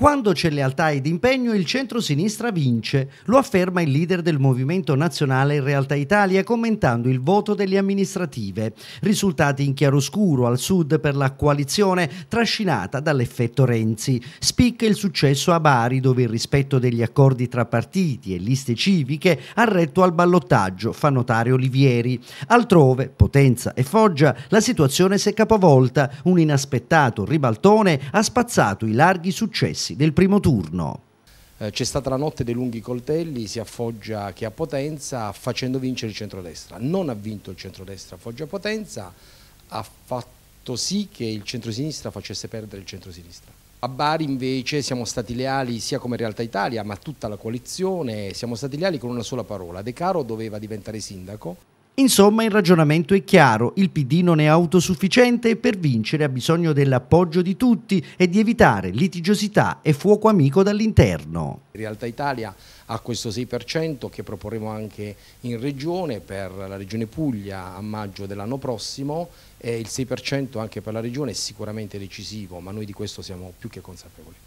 Quando c'è lealtà ed impegno, il centro-sinistra vince. Lo afferma il leader del Movimento Nazionale in Realtà Italia commentando il voto delle amministrative. Risultati in chiaroscuro al sud per la coalizione trascinata dall'effetto Renzi. Spicca il successo a Bari dove il rispetto degli accordi tra partiti e liste civiche ha retto al ballottaggio, fa notare Olivieri. Altrove, Potenza e Foggia, la situazione si è capovolta. Un inaspettato ribaltone ha spazzato i larghi successi ragazzi del primo turno. Eh, c'è stata la notte dei lunghi coltelli, si affoggia chi ha potenza facendo vincere il centrodestra. Non ha vinto il centrodestra Foggia Potenza, ha fatto sì che il centrosinistra facesse perdere il centrosinistra. A Bari invece siamo stati leali sia come Realtà Italia ma tutta la coalizione, siamo stati leali con una sola parola. De Caro doveva diventare sindaco. Insomma, il ragionamento è chiaro, il PD non è autosufficiente e per vincere ha bisogno dell'appoggio di tutti e di evitare litigiosità e fuoco amico dall'interno. In realtà Italia ha questo 6% che proporremo anche in regione per la regione Puglia a maggio dell'anno prossimo e il 6% anche per la regione è sicuramente decisivo, ma noi di questo siamo più che consapevoli.